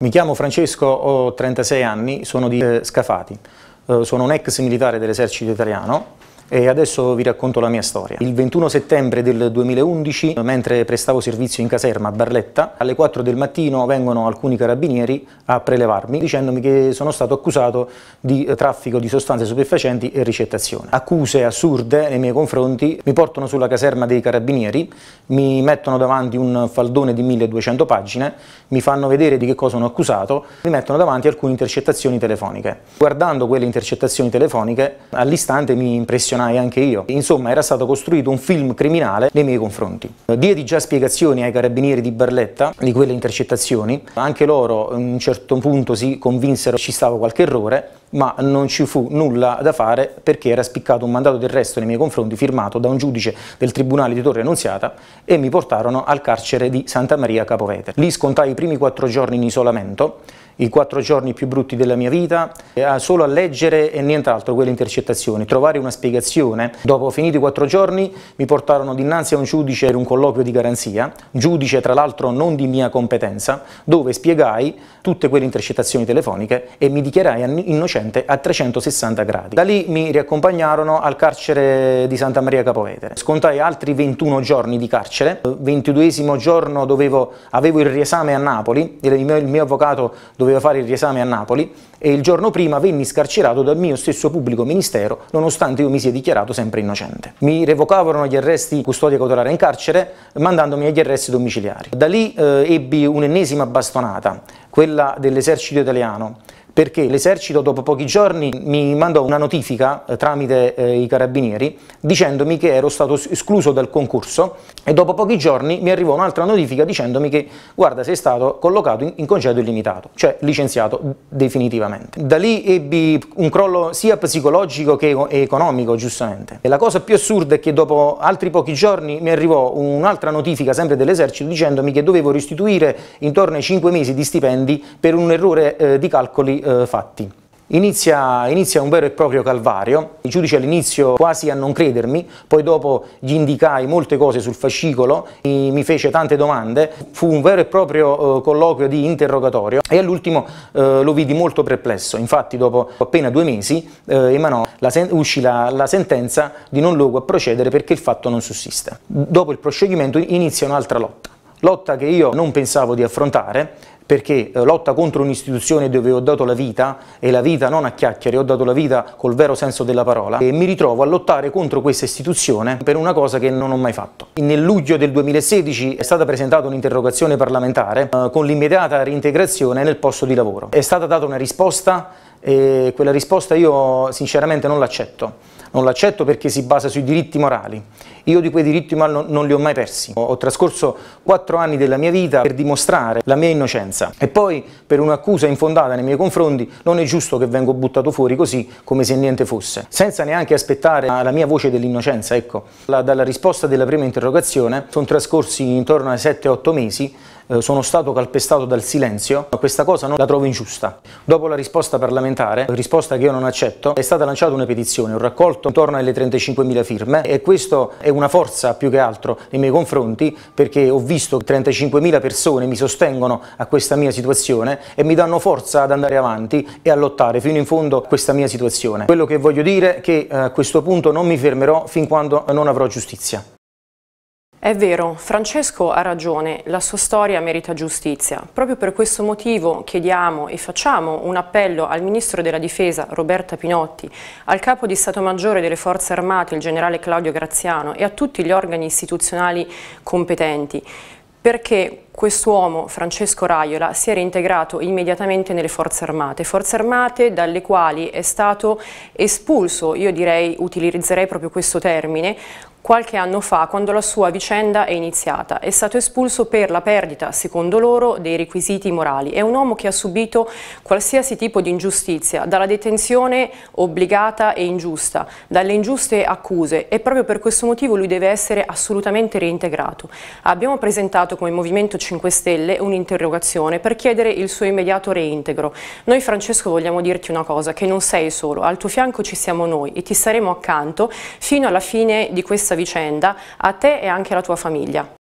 Mi chiamo Francesco, ho 36 anni, sono di eh, Scafati, eh, sono un ex militare dell'esercito italiano e adesso vi racconto la mia storia. Il 21 settembre del 2011, mentre prestavo servizio in caserma a Barletta, alle 4 del mattino vengono alcuni carabinieri a prelevarmi dicendomi che sono stato accusato di eh, traffico di sostanze stupefacenti e ricettazione. Accuse assurde nei miei confronti mi portano sulla caserma dei carabinieri, mi mettono davanti un faldone di 1200 pagine, mi fanno vedere di che cosa sono accusato, mi mettono davanti alcune intercettazioni telefoniche. Guardando quelle intercettazioni telefoniche, all'istante mi impressionano reazionai anche io. Insomma, era stato costruito un film criminale nei miei confronti. Diedi già spiegazioni ai carabinieri di Barletta di quelle intercettazioni, anche loro a un certo punto si convinsero ci stava qualche errore, ma non ci fu nulla da fare perché era spiccato un mandato d'arresto nei miei confronti firmato da un giudice del Tribunale di Torre Annunziata e mi portarono al carcere di Santa Maria Capovete. Lì scontai i primi quattro giorni in isolamento, i quattro giorni più brutti della mia vita, solo a leggere e nient'altro quelle intercettazioni, trovare una spiegazione. Dopo finiti i quattro giorni mi portarono dinanzi a un giudice per un colloquio di garanzia, giudice tra l'altro non di mia competenza, dove spiegai tutte quelle intercettazioni telefoniche e mi dichiarai innocente crescente a 360 gradi. Da lì mi riaccompagnarono al carcere di Santa Maria Capovetere. Scontai altri 21 giorni di carcere. Eh, il 22 giorno dovevo, avevo il riesame a Napoli, il mio, il mio avvocato doveva fare il riesame a Napoli e il giorno prima venni scarcerato dal mio stesso pubblico ministero nonostante io mi sia dichiarato sempre innocente. Mi revocavano gli arresti custodia cautelare in carcere mandandomi agli arresti domiciliari. Da lì eh, ebbi un'ennesima bastonata, quella dell'esercito italiano perché l'esercito dopo pochi giorni mi mandò una notifica eh, tramite eh, i carabinieri dicendomi che ero stato escluso dal concorso e dopo pochi giorni mi arrivò un'altra notifica dicendomi che guarda sei stato collocato in, congedo illimitato, cioè licenziato definitivamente. Da lì ebbi un crollo sia psicologico che economico giustamente. E la cosa più assurda è che dopo altri pochi giorni mi arrivò un'altra notifica sempre dell'esercito dicendomi che dovevo restituire intorno ai 5 mesi di stipendi per un errore eh, di calcoli eh, fatti. Inizia, inizia, un vero e proprio calvario, i giudici all'inizio quasi a non credermi, poi dopo gli indicai molte cose sul fascicolo, mi, mi fece tante domande, fu un vero e proprio eh, colloquio di interrogatorio e all'ultimo eh, lo vidi molto perplesso, infatti dopo appena due mesi eh, emanò la uscì la, la, sentenza di non luogo a procedere perché il fatto non sussiste. Dopo il proscioglimento inizia un'altra lotta lotta che io non pensavo di affrontare perché eh, lotta contro un'istituzione dove ho dato la vita, e la vita non a chiacchiere, ho dato la vita col vero senso della parola, e mi ritrovo a lottare contro questa istituzione per una cosa che non ho mai fatto. Nel luglio del 2016 è stata presentata un'interrogazione parlamentare eh, con l'immediata reintegrazione nel posto di lavoro. È stata data una risposta e quella risposta io sinceramente non l'accetto non l'accetto perché si basa sui diritti morali. Io di quei diritti umani non li ho mai persi. Ho trascorso quattro anni della mia vita per dimostrare la mia innocenza e poi per un'accusa infondata nei miei confronti non è giusto che vengo buttato fuori così come se niente fosse, senza neanche aspettare la mia voce dell'innocenza. Ecco, la, dalla risposta della prima interrogazione sono trascorsi intorno ai 7-8 mesi eh, sono stato calpestato dal silenzio, questa cosa non la trovo ingiusta. Dopo la risposta parlamentare, risposta che io non accetto, è stata lanciata una petizione, ho raccolto intorno alle 35.000 firme e questo è una forza più che altro nei miei confronti perché ho visto che 35.000 persone mi sostengono a questa mia situazione e mi danno forza ad andare avanti e a lottare fino in fondo a questa mia situazione. Quello che voglio dire è che eh, a questo punto non mi fermerò fin quando non avrò giustizia. È vero, Francesco ha ragione, la sua storia merita giustizia. Proprio per questo motivo chiediamo e facciamo un appello al Ministro della Difesa Roberta Pinotti, al Capo di Stato Maggiore delle Forze Armate, il generale Claudio Graziano e a tutti gli organi istituzionali competenti perché quest'uomo, Francesco Raiola, si era integrato immediatamente nelle forze armate, forze armate dalle quali è stato espulso, io direi, utilizzerei proprio questo termine, qualche anno fa quando la sua vicenda è iniziata. È stato espulso per la perdita, secondo loro, dei requisiti morali. È un uomo che ha subito qualsiasi tipo di ingiustizia, dalla detenzione obbligata e ingiusta, dalle ingiuste accuse e proprio per questo motivo lui deve essere assolutamente reintegrato. Abbiamo presentato come Movimento 5 Stelle un'interrogazione per chiedere il suo immediato reintegro. Noi Francesco vogliamo dirti una cosa, che non sei solo, al tuo fianco ci siamo noi e ti saremo accanto fino alla fine di questa vicenda a te e anche alla tua famiglia.